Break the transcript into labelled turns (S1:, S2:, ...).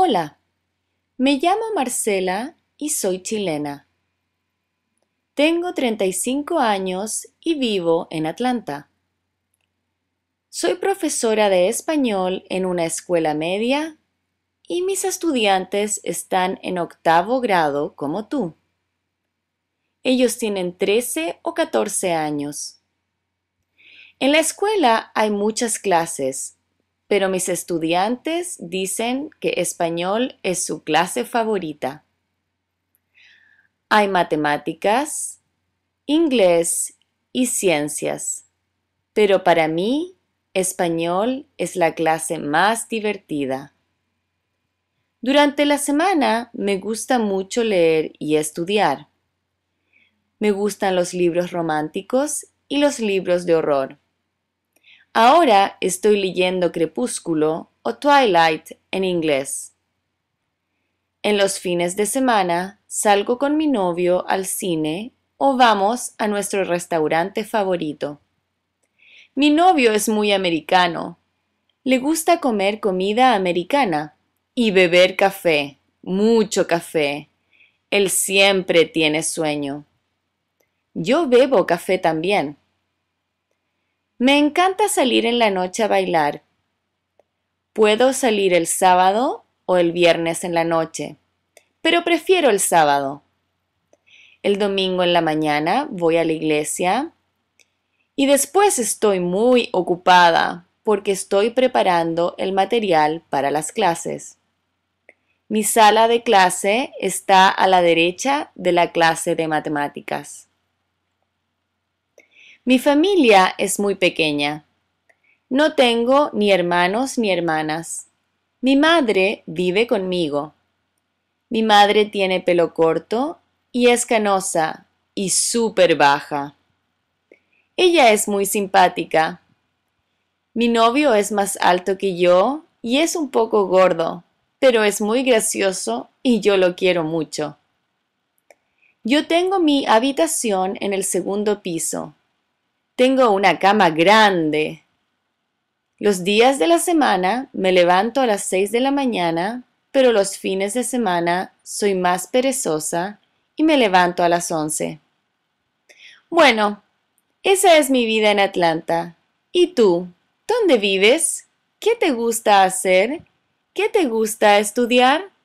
S1: Hola, me llamo Marcela y soy chilena. Tengo 35 años y vivo en Atlanta. Soy profesora de español en una escuela media y mis estudiantes están en octavo grado como tú. Ellos tienen 13 o 14 años. En la escuela hay muchas clases pero mis estudiantes dicen que español es su clase favorita. Hay matemáticas, inglés y ciencias, pero para mí español es la clase más divertida. Durante la semana me gusta mucho leer y estudiar. Me gustan los libros románticos y los libros de horror. Ahora estoy leyendo Crepúsculo o Twilight en inglés. En los fines de semana salgo con mi novio al cine o vamos a nuestro restaurante favorito. Mi novio es muy americano. Le gusta comer comida americana y beber café, mucho café. Él siempre tiene sueño. Yo bebo café también me encanta salir en la noche a bailar. Puedo salir el sábado o el viernes en la noche, pero prefiero el sábado. El domingo en la mañana voy a la iglesia y después estoy muy ocupada porque estoy preparando el material para las clases. Mi sala de clase está a la derecha de la clase de matemáticas. Mi familia es muy pequeña. No tengo ni hermanos ni hermanas. Mi madre vive conmigo. Mi madre tiene pelo corto y es canosa y súper baja. Ella es muy simpática. Mi novio es más alto que yo y es un poco gordo, pero es muy gracioso y yo lo quiero mucho. Yo tengo mi habitación en el segundo piso tengo una cama grande. Los días de la semana me levanto a las 6 de la mañana, pero los fines de semana soy más perezosa y me levanto a las 11. Bueno, esa es mi vida en Atlanta. ¿Y tú? ¿Dónde vives? ¿Qué te gusta hacer? ¿Qué te gusta estudiar?